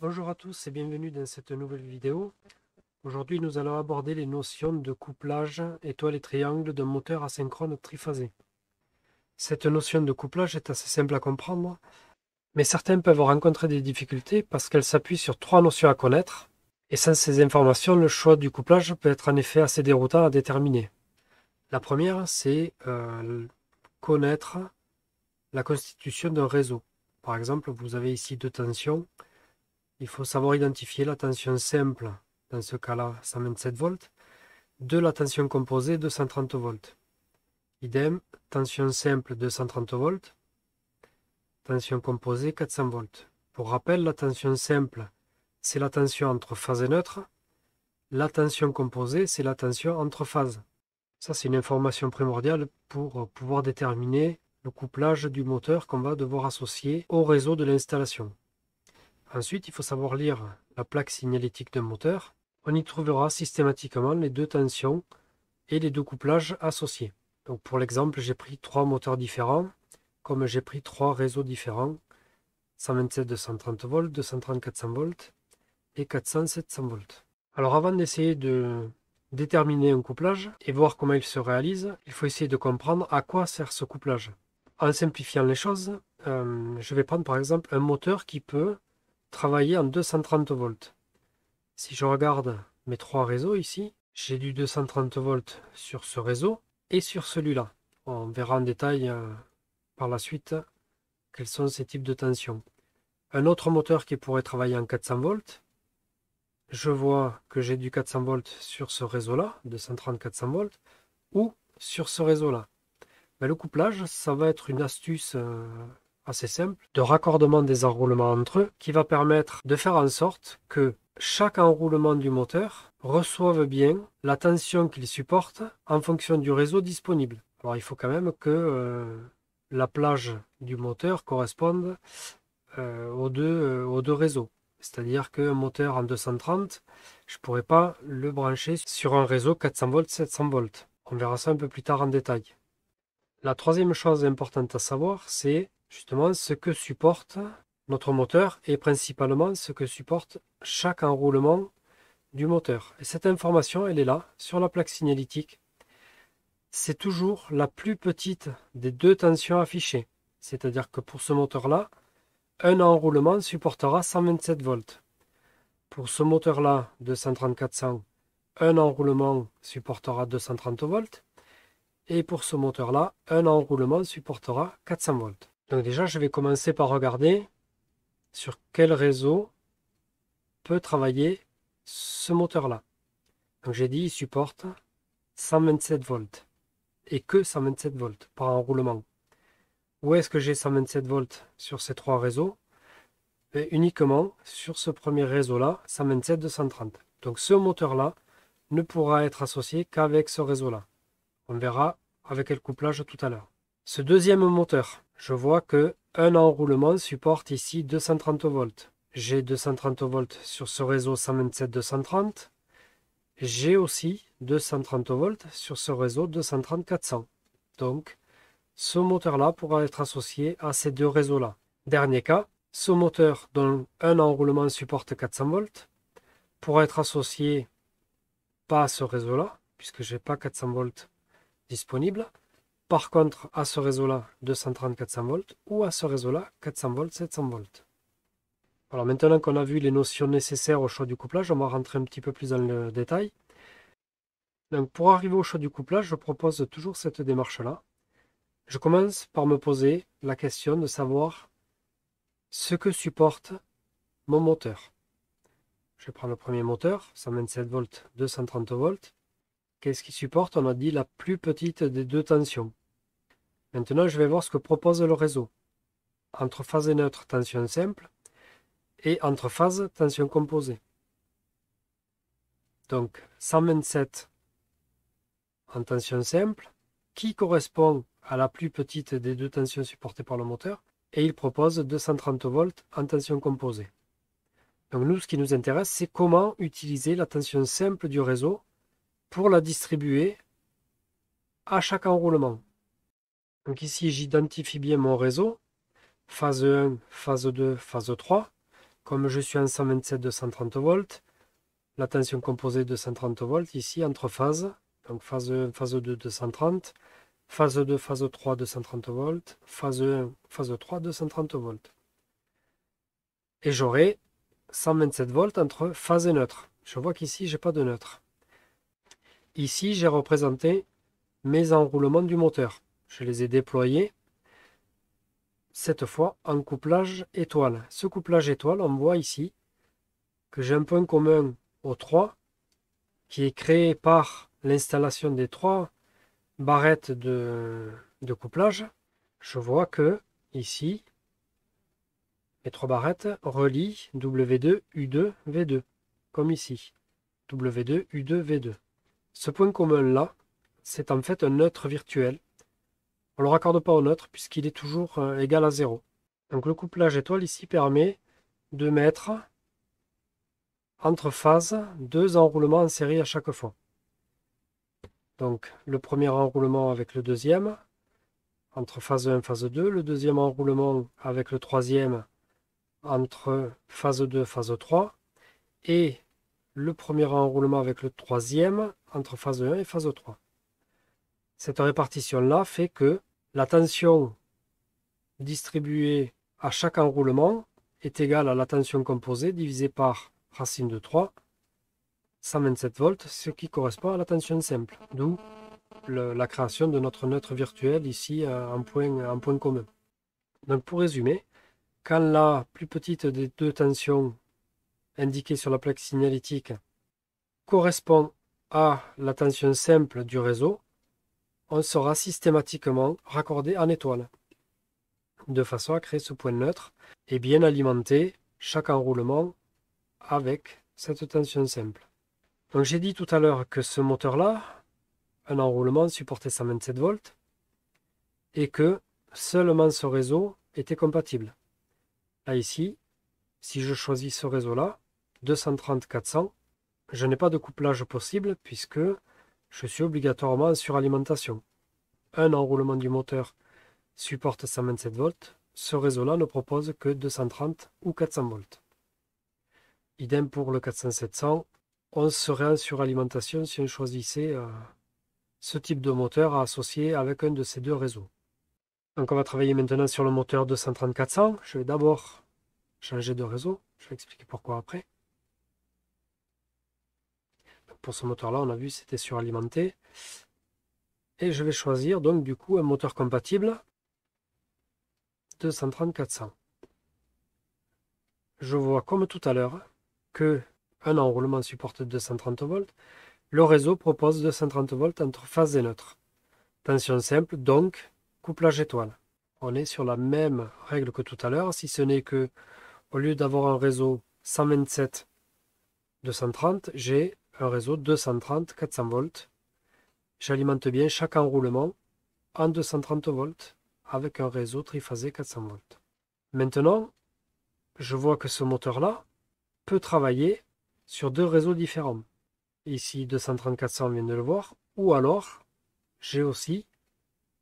Bonjour à tous et bienvenue dans cette nouvelle vidéo. Aujourd'hui nous allons aborder les notions de couplage étoile et triangle d'un moteur asynchrone triphasé. Cette notion de couplage est assez simple à comprendre, mais certains peuvent rencontrer des difficultés parce qu'elle s'appuie sur trois notions à connaître, et sans ces informations le choix du couplage peut être en effet assez déroutant à déterminer. La première c'est euh, connaître la constitution d'un réseau. Par exemple, vous avez ici deux tensions, il faut savoir identifier la tension simple, dans ce cas-là 127 volts, de la tension composée 230 volts. Idem, tension simple 230 volts, tension composée 400 volts. Pour rappel, la tension simple, c'est la tension entre phase et neutre. La tension composée, c'est la tension entre phases. Ça, c'est une information primordiale pour euh, pouvoir déterminer le couplage du moteur qu'on va devoir associer au réseau de l'installation. Ensuite, il faut savoir lire la plaque signalétique d'un moteur. On y trouvera systématiquement les deux tensions et les deux couplages associés. Donc pour l'exemple, j'ai pris trois moteurs différents, comme j'ai pris trois réseaux différents, 127 230 volts, 230 400 volts et 400 700 volts. Alors avant d'essayer de déterminer un couplage et voir comment il se réalise, il faut essayer de comprendre à quoi sert ce couplage. En simplifiant les choses, euh, je vais prendre par exemple un moteur qui peut travailler en 230 volts. Si je regarde mes trois réseaux ici, j'ai du 230 volts sur ce réseau et sur celui-là. On verra en détail euh, par la suite quels sont ces types de tensions. Un autre moteur qui pourrait travailler en 400 volts, je vois que j'ai du 400 volts sur ce réseau-là, 230-400 volts, ou sur ce réseau-là. Mais le couplage, ça va être une astuce euh, assez simple de raccordement des enroulements entre eux qui va permettre de faire en sorte que chaque enroulement du moteur reçoive bien la tension qu'il supporte en fonction du réseau disponible. Alors il faut quand même que euh, la plage du moteur corresponde euh, aux, deux, euh, aux deux réseaux. C'est-à-dire qu'un moteur en 230, je ne pourrais pas le brancher sur un réseau 400 volts, 700 volts. On verra ça un peu plus tard en détail. La troisième chose importante à savoir, c'est Justement, ce que supporte notre moteur et principalement ce que supporte chaque enroulement du moteur. Et cette information, elle est là, sur la plaque signalétique. C'est toujours la plus petite des deux tensions affichées. C'est-à-dire que pour ce moteur-là, un enroulement supportera 127 volts. Pour ce moteur-là, 23400, un enroulement supportera 230 volts. Et pour ce moteur-là, un enroulement supportera 400 volts. Donc déjà, je vais commencer par regarder sur quel réseau peut travailler ce moteur-là. Donc j'ai dit, il supporte 127 volts et que 127 volts par enroulement. Où est-ce que j'ai 127 volts sur ces trois réseaux ben, Uniquement sur ce premier réseau-là, 127-230. Donc ce moteur-là ne pourra être associé qu'avec ce réseau-là. On verra avec quel couplage tout à l'heure. Ce deuxième moteur, je vois que un enroulement supporte ici 230 volts. J'ai 230 volts sur ce réseau 127-230. J'ai aussi 230 volts sur ce réseau 230-400. Donc, ce moteur-là pourra être associé à ces deux réseaux-là. Dernier cas, ce moteur dont un enroulement supporte 400 volts pourra être associé pas à ce réseau-là, puisque je n'ai pas 400 volts disponible, par contre, à ce réseau-là, 230-400 volts, ou à ce réseau-là, 400 volts, 700 volts. Alors maintenant qu'on a vu les notions nécessaires au choix du couplage, on va rentrer un petit peu plus dans le détail. Donc pour arriver au choix du couplage, je propose toujours cette démarche-là. Je commence par me poser la question de savoir ce que supporte mon moteur. Je prends le premier moteur, 127 volts, 230 volts. Qu'est-ce qui supporte On a dit la plus petite des deux tensions. Maintenant, je vais voir ce que propose le réseau. Entre phase neutre, tension simple, et entre phase, tension composée. Donc 127 en tension simple, qui correspond à la plus petite des deux tensions supportées par le moteur, et il propose 230 volts en tension composée. Donc nous, ce qui nous intéresse, c'est comment utiliser la tension simple du réseau pour la distribuer à chaque enroulement. Donc ici, j'identifie bien mon réseau. Phase 1, phase 2, phase 3. Comme je suis en 127-230 volts, la tension composée de 130 volts ici, entre phases. Donc phase 1, phase 2, 230. Phase 2, phase 3, 230 volts. Phase 1, phase 3, 230 volts. Et j'aurai 127 volts entre phase et neutre. Je vois qu'ici, n'ai pas de neutre. Ici, j'ai représenté mes enroulements du moteur. Je les ai déployés. Cette fois en couplage étoile. Ce couplage étoile, on voit ici que j'ai un point commun aux trois qui est créé par l'installation des trois barrettes de, couplage. Je vois que ici, mes trois barrettes relient W2, U2, V2, comme ici. W2, U2, V2. Ce point commun là, c'est en fait un neutre virtuel on ne le raccorde pas au neutre puisqu'il est toujours euh, égal à 0. Donc le couplage étoile ici permet de mettre entre phases deux enroulements en série à chaque fois. Donc le premier enroulement avec le deuxième, entre phase 1 et phase 2, le deuxième enroulement avec le troisième entre phase 2 et phase 3, et le premier enroulement avec le troisième entre phase 1 et phase 3. Cette répartition-là fait que la tension distribuée à chaque enroulement est égale à la tension composée divisée par racine de 3, 127 volts, ce qui correspond à la tension simple, d'où la création de notre neutre virtuel ici euh, en point, point commun. Donc pour résumer, quand la plus petite des deux tensions indiquées sur la plaque signalétique correspond à la tension simple du réseau, on sera systématiquement raccordé en étoile, de façon à créer ce point neutre et bien alimenter chaque enroulement avec cette tension simple. Donc j'ai dit tout à l'heure que ce moteur-là, un enroulement supportait 127 volts et que seulement ce réseau était compatible. Là ici, si je choisis ce réseau-là, 230-400, je n'ai pas de couplage possible puisque je suis obligatoirement en suralimentation. Un enroulement du moteur supporte 127 volts, ce réseau-là ne propose que 230 ou 400 volts. Idem pour le 400-700, on serait en suralimentation si on choisissait euh, ce type de moteur à associer avec un de ces deux réseaux. Donc on va travailler maintenant sur le moteur 230-400. Je vais d'abord changer de réseau, je vais expliquer pourquoi après pour ce moteur là on a vu c'était suralimenté et je vais choisir donc du coup un moteur compatible 230 400 je vois comme tout à l'heure que un enroulement supporte 230 volts le réseau propose 230 volts entre phase et neutre tension simple donc couplage étoile on est sur la même règle que tout à l'heure si ce n'est que au lieu d'avoir un réseau 127 230 j'ai un réseau 230-400 volts. J'alimente bien chaque enroulement en 230 volts avec un réseau triphasé 400 volts. Maintenant, je vois que ce moteur-là peut travailler sur deux réseaux différents. Ici, 230-400, on vient de le voir. Ou alors, j'ai aussi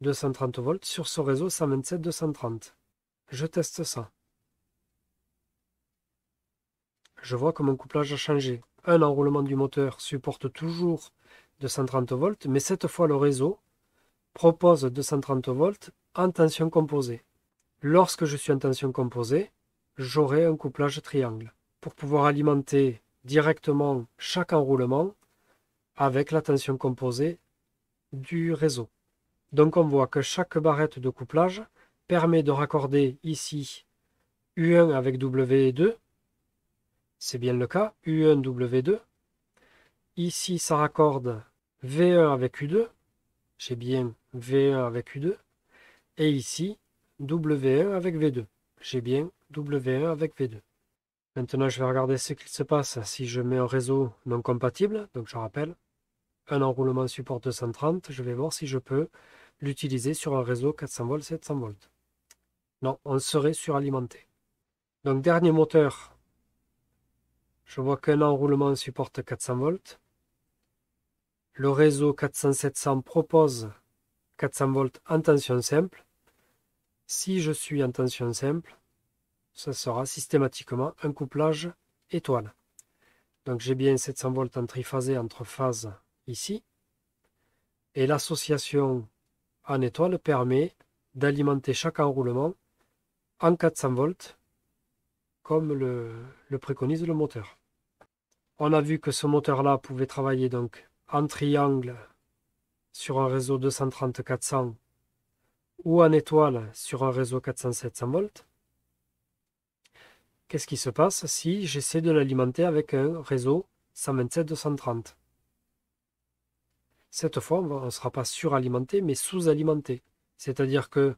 230 volts sur ce réseau 127-230. Je teste ça je vois que mon couplage a changé. Un enroulement du moteur supporte toujours 230 volts, mais cette fois le réseau propose 230 volts en tension composée. Lorsque je suis en tension composée, j'aurai un couplage triangle pour pouvoir alimenter directement chaque enroulement avec la tension composée du réseau. Donc on voit que chaque barrette de couplage permet de raccorder ici U1 avec W2 c'est bien le cas, U1, e W2. Ici, ça raccorde V1 avec U2, j'ai bien V1 avec U2. Et ici, W1 avec V2, j'ai bien W1 avec V2. Maintenant, je vais regarder ce qu'il se passe si je mets un réseau non compatible. Donc, je rappelle, un enroulement support 230, je vais voir si je peux l'utiliser sur un réseau 400 volts, 700 volts. Non, on serait suralimenté. Donc, dernier moteur je vois qu'un enroulement supporte 400 volts. Le réseau 400-700 propose 400 volts en tension simple. Si je suis en tension simple, ce sera systématiquement un couplage étoile. Donc j'ai bien 700 volts en triphasé entre phases ici. Et l'association en étoile permet d'alimenter chaque enroulement en 400 volts comme le, le préconise le moteur. On a vu que ce moteur-là pouvait travailler donc en triangle sur un réseau 230-400 ou en étoile sur un réseau 400-700 volts. Qu'est-ce qui se passe si j'essaie de l'alimenter avec un réseau 127-230 Cette fois, on ne sera pas suralimenté, mais sous-alimenté. C'est-à-dire que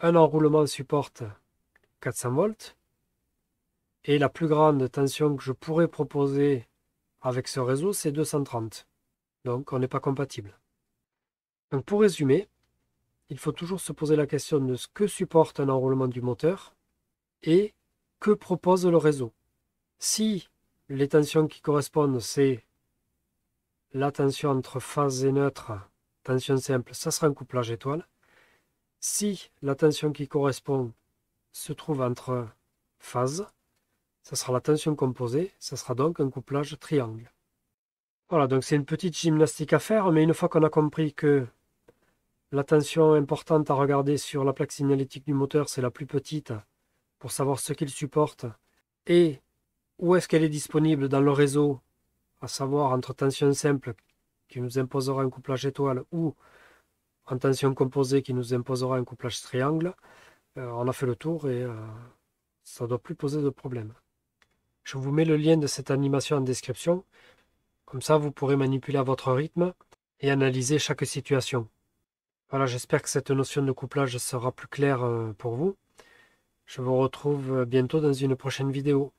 un enroulement supporte 400 volts, et la plus grande tension que je pourrais proposer avec ce réseau, c'est 230. Donc on n'est pas compatible. pour résumer, il faut toujours se poser la question de ce que supporte un enroulement du moteur et que propose le réseau. Si les tensions qui correspondent, c'est la tension entre phase et neutre, tension simple, ça sera un couplage étoile. Si la tension qui correspond se trouve entre phase ça sera la tension composée, ça sera donc un couplage triangle. Voilà, donc c'est une petite gymnastique à faire, mais une fois qu'on a compris que la tension importante à regarder sur la plaque signalétique du moteur, c'est la plus petite, pour savoir ce qu'il supporte, et où est-ce qu'elle est disponible dans le réseau, à savoir entre tension simple, qui nous imposera un couplage étoile, ou en tension composée, qui nous imposera un couplage triangle, euh, on a fait le tour et euh, ça ne doit plus poser de problème. Je vous mets le lien de cette animation en description. Comme ça, vous pourrez manipuler à votre rythme et analyser chaque situation. Voilà, j'espère que cette notion de couplage sera plus claire euh, pour vous. Je vous retrouve euh, bientôt dans une prochaine vidéo.